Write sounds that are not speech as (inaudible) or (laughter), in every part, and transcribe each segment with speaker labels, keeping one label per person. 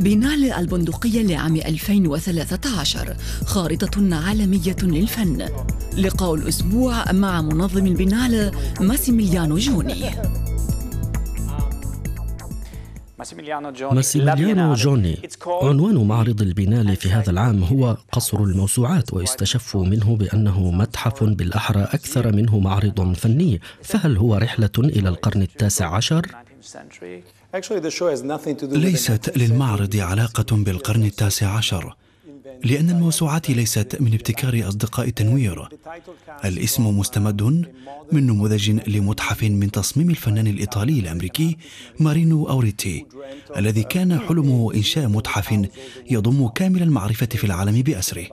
Speaker 1: بنال البندقية لعام 2013 خارطة عالمية للفن لقاء الأسبوع مع منظم البنال ماسيميليانو جوني
Speaker 2: ماسيميليانو جوني
Speaker 3: عنوان معرض البنال في هذا العام هو قصر الموسوعات ويستشف منه بأنه متحف بالأحرى أكثر منه معرض فني فهل هو رحلة إلى القرن التاسع عشر؟
Speaker 2: ليست
Speaker 3: للمعرض علاقة بالقرن
Speaker 1: التاسع عشر لأن الموسوعات ليست من ابتكار أصدقاء التنوير الاسم مستمد من نموذج لمتحف من تصميم الفنان الإيطالي الأمريكي مارينو أوريتي الذي كان حلمه إنشاء متحف يضم كامل المعرفة في العالم بأسره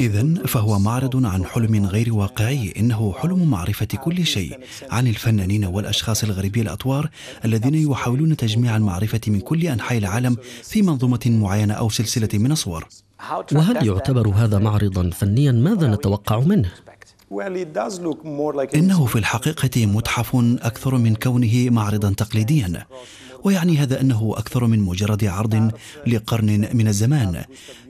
Speaker 1: إذا فهو معرض عن حلم غير واقعي إنه حلم معرفة كل شيء عن الفنانين والأشخاص الغريبي الأطوار الذين يحاولون تجميع المعرفة من كل أنحاء العالم في منظومة معينة أو سلسلة من الصور
Speaker 2: وهل يعتبر
Speaker 1: هذا معرضا فنيا ماذا نتوقع منه انه في الحقيقه متحف اكثر من كونه معرضا تقليديا ويعني هذا أنه أكثر من مجرد عرض لقرن من الزمان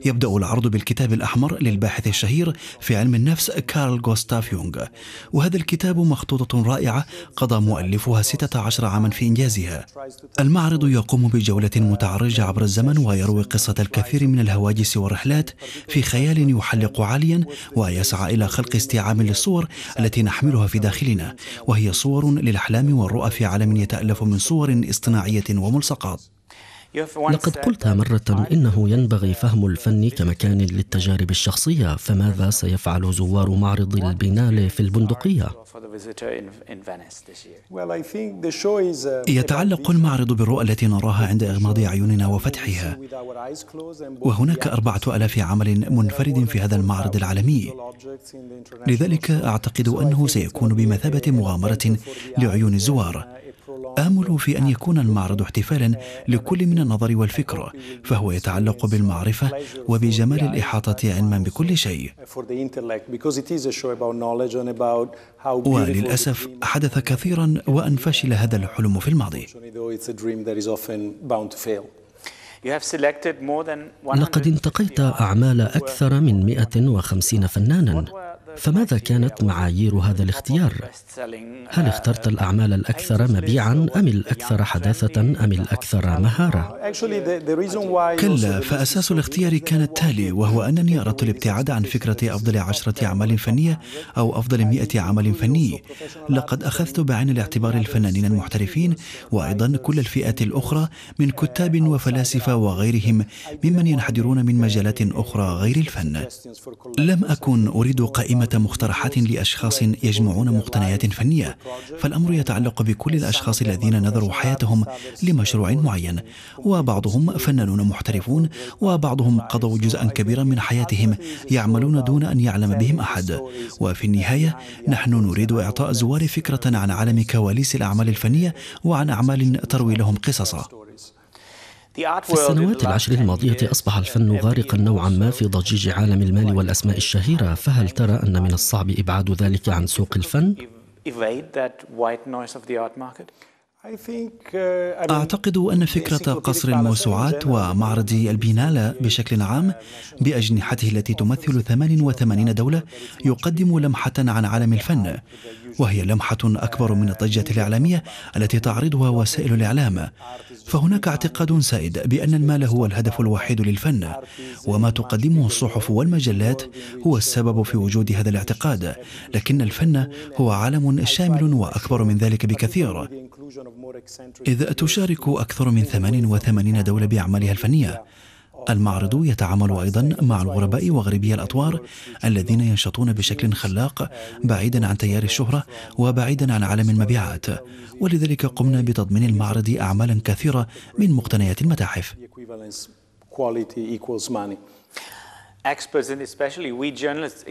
Speaker 1: يبدأ العرض بالكتاب الأحمر للباحث الشهير في علم النفس كارل غوستاف يونغ وهذا الكتاب مخطوطة رائعة قضى مؤلفها 16 عاما في إنجازها المعرض يقوم بجولة متعرجة عبر الزمن ويروي قصة الكثير من الهواجس والرحلات في خيال يحلق عاليا ويسعى إلى خلق استيعاب للصور التي نحملها في داخلنا وهي صور للأحلام والرؤى في عالم يتألف من
Speaker 3: صور اصطناعية وملصقات
Speaker 1: لقد قلت
Speaker 3: مرة إنه ينبغي فهم الفن كمكان للتجارب الشخصية فماذا سيفعل زوار معرض البينالي في البندقية؟
Speaker 1: يتعلق المعرض بالرؤى التي نراها عند إغماض أعيننا وفتحها وهناك أربعة ألاف عمل منفرد في هذا المعرض العالمي لذلك أعتقد أنه سيكون بمثابة مغامرة لعيون الزوار آمل في أن يكون المعرض احتفالا لكل من النظر والفكر فهو يتعلق بالمعرفة وبجمال الإحاطة علما بكل شيء
Speaker 2: وللأسف
Speaker 1: حدث كثيرا وأن فشل هذا الحلم في الماضي
Speaker 3: لقد انتقيت أعمال أكثر من 150 فنانا فماذا كانت معايير هذا الاختيار؟ هل اخترت الأعمال الأكثر مبيعا أم الأكثر حداثة أم الأكثر مهارة؟ كلا فأساس الاختيار
Speaker 1: كان التالي وهو أنني أردت الابتعاد عن فكرة أفضل عشرة أعمال فنية أو أفضل مئة عمل فني لقد أخذت بعين الاعتبار الفنانين المحترفين وأيضا كل الفئات الأخرى من كتاب وفلاسفة وغيرهم ممن ينحدرون من مجالات أخرى غير الفن لم أكن أريد قائمة مقترحات لأشخاص يجمعون مقتنيات فنية فالأمر يتعلق بكل الأشخاص الذين نذروا حياتهم لمشروع معين وبعضهم فنانون محترفون وبعضهم قضوا جزءا كبيرا من حياتهم يعملون دون أن يعلم بهم أحد وفي النهاية نحن نريد إعطاء الزوار فكرة عن عالم كواليس الأعمال الفنية وعن أعمال
Speaker 3: تروي لهم قصصا
Speaker 1: في السنوات
Speaker 3: العشر الماضية أصبح الفن غارقا نوعا ما في ضجيج عالم المال والأسماء الشهيرة فهل ترى أن من الصعب إبعاد ذلك عن سوق الفن؟
Speaker 2: Uh,
Speaker 1: أعتقد أن فكرة قصر الموسوعات ومعرض البينالا uh, بشكل عام بأجنحته التي تمثل 88 دولة يقدم لمحة عن عالم الفن وهي لمحة أكبر من الضجة الإعلامية التي تعرضها وسائل الإعلام فهناك اعتقاد سائد بأن المال هو الهدف الوحيد للفن وما تقدمه الصحف والمجلات هو السبب في وجود هذا الاعتقاد لكن الفن هو عالم شامل وأكبر من ذلك بكثير
Speaker 2: إذ تشارك
Speaker 1: أكثر من 88 دولة بأعمالها الفنية المعرض يتعامل أيضا مع الغرباء وغربي الأطوار الذين ينشطون بشكل خلاق بعيدا عن تيار الشهرة وبعيدا عن عالم المبيعات ولذلك قمنا بتضمين المعرض أعمالا كثيرة من مقتنيات المتاحف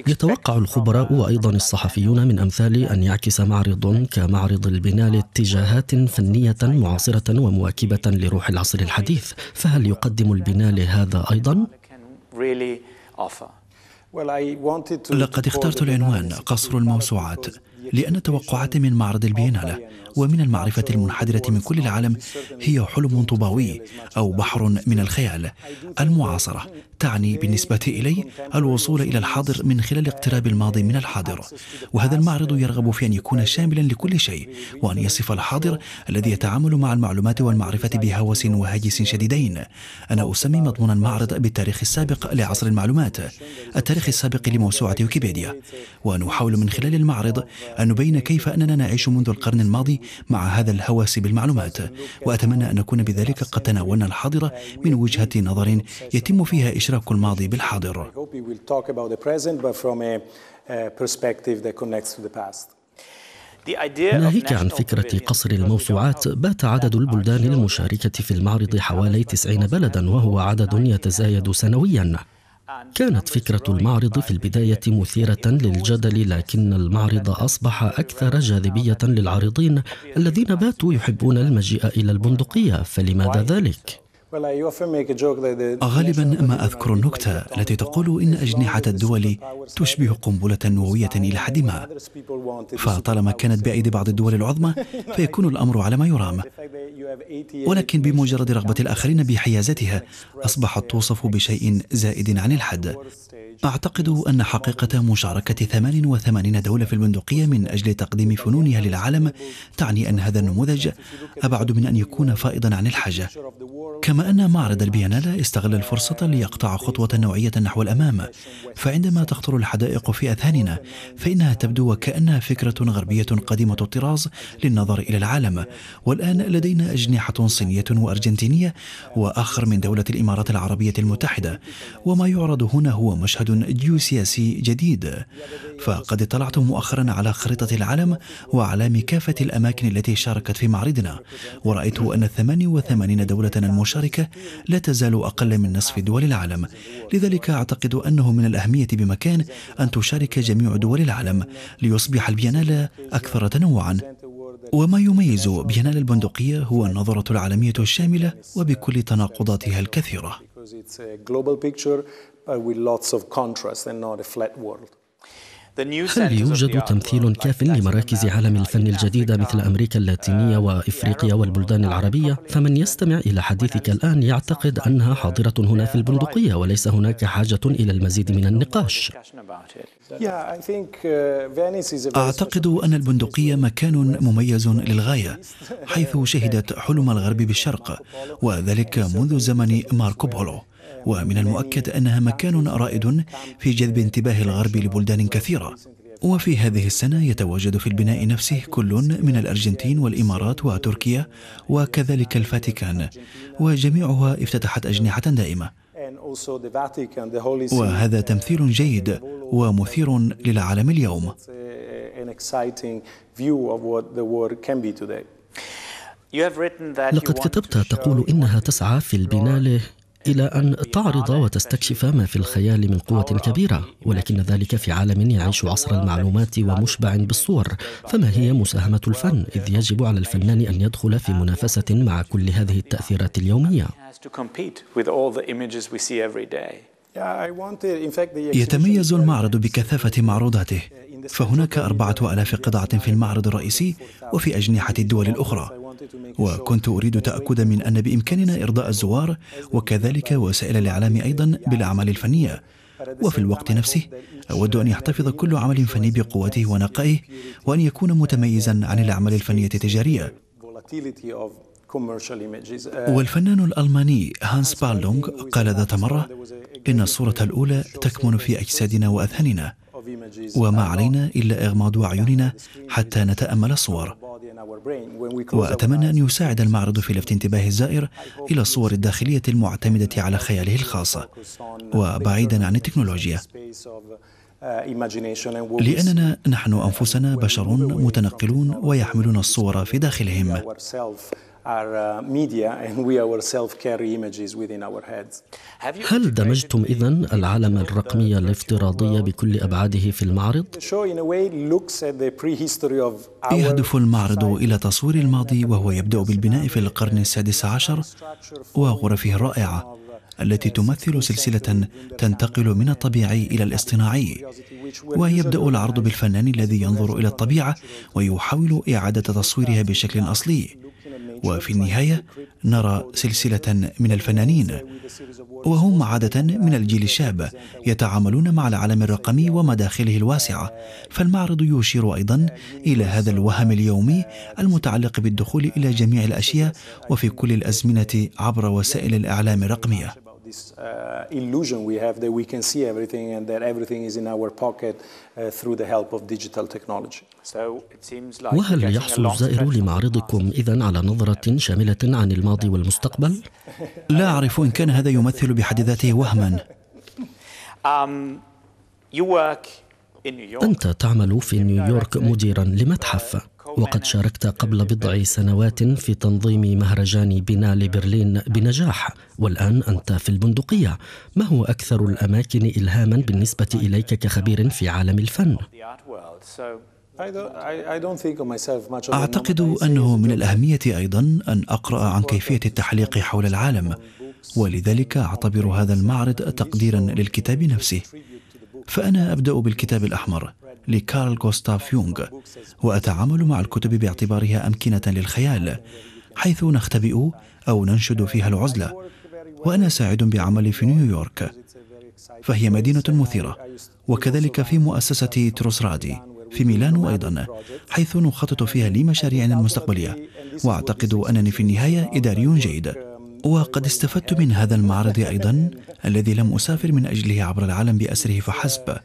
Speaker 3: يتوقع الخبراء وايضا الصحفيون من امثال ان يعكس معرض كمعرض البنال اتجاهات فنيه معاصره ومواكبه لروح العصر الحديث فهل يقدم البنال هذا ايضا
Speaker 2: لقد اخترت العنوان
Speaker 3: قصر
Speaker 1: الموسوعات لأن توقعاتي من معرض البيانالة ومن المعرفة المنحدرة من كل العالم هي حلم طوباوي أو بحر من الخيال المعاصرة تعني بالنسبة إلي الوصول إلى الحاضر من خلال اقتراب الماضي من الحاضر وهذا المعرض يرغب في أن يكون شاملا لكل شيء وأن يصف الحاضر الذي يتعامل مع المعلومات والمعرفة بهوس وهاجس شديدين أنا أسمي مضمون المعرض بالتاريخ السابق لعصر المعلومات التاريخ السابق لموسوعة ويكيبيديا ونحاول من خلال المعرض أن نبين كيف أننا نعيش منذ القرن الماضي مع هذا الهوس بالمعلومات وأتمنى أن نكون بذلك قد تناولنا الحاضر من وجهة نظر يتم فيها إشراك الماضي بالحاضر
Speaker 2: ناهيك عن فكرة
Speaker 3: قصر الموسوعات بات عدد البلدان المشاركة في المعرض حوالي 90 بلدا وهو عدد يتزايد سنويا كانت فكرة المعرض في البداية مثيرة للجدل لكن المعرض أصبح أكثر جاذبية للعارضين الذين باتوا يحبون المجيء إلى البندقية فلماذا ذلك؟ غالبا ما أذكر
Speaker 1: النكتة التي تقول إن أجنحة الدول تشبه قنبلة نووية إلى حد ما فطالما كانت بأيدي بعض الدول العظمى (laughs) فيكون الأمر على ما يرام ولكن بمجرد رغبة الآخرين بحيازتها أصبحت توصف بشيء زائد عن الحد أعتقد أن حقيقة مشاركة 88 دولة في البندقية من أجل تقديم فنونها للعالم تعني أن هذا النموذج أبعد من أن يكون فائضا عن الحاجة كما أن معرض البيانالا استغل الفرصة ليقطع خطوة نوعية نحو الأمام فعندما تخطر الحدائق في أذهاننا فإنها تبدو وكأنها فكرة غربية قديمة الطراز للنظر إلى العالم والآن لدينا أجنحة صينية وأرجنتينية وآخر من دولة الإمارات العربية المتحدة وما يعرض هنا هو مشهد مشهد جيوسياسي جديد فقد اطلعت مؤخرا على خريطة العالم وأعلام كافة الأماكن التي شاركت في معرضنا ورأيت أن 88 دولة المشاركة لا تزال أقل من نصف دول العالم لذلك أعتقد أنه من الأهمية بمكان أن تشارك جميع دول العالم ليصبح البيانالا أكثر تنوعا وما يميز بيانال البندقية هو النظرة العالمية الشاملة وبكل تناقضاتها الكثيرة.
Speaker 2: Uh, Uh, with lots of contrast and not a flat world. هل يوجد
Speaker 3: تمثيل كاف لمراكز عالم الفن الجديدة مثل أمريكا اللاتينية uh, وإفريقيا والبلدان uh, العربية؟ فمن يستمع إلى حديثك الآن يعتقد أنها حاضرة هنا في البندقية وليس هناك حاجة إلى المزيد من النقاش
Speaker 2: أعتقد
Speaker 1: أن البندقية مكان مميز للغاية حيث شهدت حلم الغرب بالشرق وذلك منذ زمن ماركو بولو ومن المؤكد أنها مكان رائد في جذب انتباه الغرب لبلدان كثيرة وفي هذه السنة يتواجد في البناء نفسه كل من الأرجنتين والإمارات وتركيا وكذلك الفاتيكان وجميعها افتتحت أجنحة دائمة وهذا تمثيل جيد ومثير للعالم اليوم
Speaker 2: لقد كتبت تقول
Speaker 3: إنها تسعى في البناء إلى أن تعرض وتستكشف ما في الخيال من قوة كبيرة ولكن ذلك في عالم يعيش عصر المعلومات ومشبع بالصور فما هي مساهمة الفن إذ يجب على الفنان أن يدخل في منافسة مع كل هذه التأثيرات اليومية
Speaker 2: يتميز
Speaker 1: المعرض بكثافة معروضاته فهناك أربعة ألاف قطعة في المعرض الرئيسي وفي أجنحة الدول الأخرى وكنت أريد تأكد من أن بإمكاننا إرضاء الزوار وكذلك وسائل الإعلام أيضا بالأعمال الفنية وفي الوقت نفسه أود أن يحتفظ كل عمل فني بقوته ونقائه وأن يكون متميزا عن الأعمال الفنية التجارية والفنان الألماني هانس بارلونغ قال ذات مرة إن الصورة الأولى تكمن في أجسادنا وأذهاننا وما علينا إلا إغماض أعيننا حتى نتأمل الصور وأتمنى أن يساعد المعرض في لفت انتباه الزائر إلى الصور الداخلية المعتمدة على خياله الخاصة وبعيدا عن التكنولوجيا لأننا نحن أنفسنا بشر متنقلون ويحملون الصور في داخلهم
Speaker 2: our uh, media and we ourselves carry images within our heads.
Speaker 3: هل دمجتم إذا العالم الرقمي uh, الافتراضي بكل أبعاده في المعرض؟ يهدف المعرض إلى تصوير الماضي وهو يبدأ بالبناء في
Speaker 1: القرن السادس عشر وغرفه الرائعة التي تمثل سلسلة تنتقل من الطبيعي إلى الاصطناعي ويبدأ العرض بالفنان الذي ينظر إلى الطبيعة ويحاول إعادة تصويرها بشكل أصلي وفي النهايه نرى سلسله من الفنانين وهم عاده من الجيل الشاب يتعاملون مع العالم الرقمي ومداخله الواسعه فالمعرض يشير ايضا الى هذا الوهم اليومي المتعلق بالدخول الى جميع الاشياء وفي كل الازمنه عبر وسائل الاعلام الرقميه
Speaker 2: this uh, illusion we have that we can see everything and that everything is in our pocket uh, through the help of digital technology. So it seems like وهل يحصل الزائر
Speaker 3: لمعرضكم إذا على نظرة شاملة عن الماضي والمستقبل؟ لا أعرف إن كان هذا يمثل بحد ذاته وهما. أنت تعمل في نيويورك مديرا لمتحف وقد شاركت قبل بضع سنوات في تنظيم مهرجان بنا لبرلين بنجاح والآن أنت في البندقية ما هو أكثر الأماكن إلهاما بالنسبة إليك كخبير في عالم الفن؟ أعتقد أنه من الأهمية أيضا أن أقرأ
Speaker 1: عن كيفية التحليق حول العالم ولذلك أعتبر هذا المعرض تقديرا للكتاب نفسه فأنا أبدأ بالكتاب الأحمر لكارل غوستاف يونغ وأتعامل مع الكتب باعتبارها أمكنة للخيال حيث نختبئ أو ننشد فيها العزلة وأنا سعيد بعملي في نيويورك فهي مدينة مثيرة وكذلك في مؤسسة تروسرادي في ميلانو أيضا حيث نخطط فيها لمشاريعنا المستقبلية وأعتقد أنني في النهاية إداري جيد وقد استفدت من هذا المعرض أيضا الذي لم أسافر من أجله عبر العالم بأسره فحسب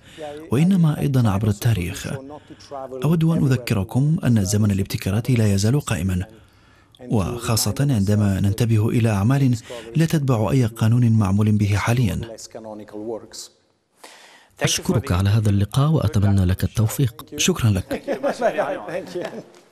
Speaker 1: وإنما أيضا عبر التاريخ أود أن أذكركم أن زمن الابتكارات لا يزال قائما وخاصة عندما ننتبه إلى أعمال لا تتبع أي قانون معمول به حاليا
Speaker 3: أشكرك على هذا اللقاء وأتمنى لك التوفيق شكرا لك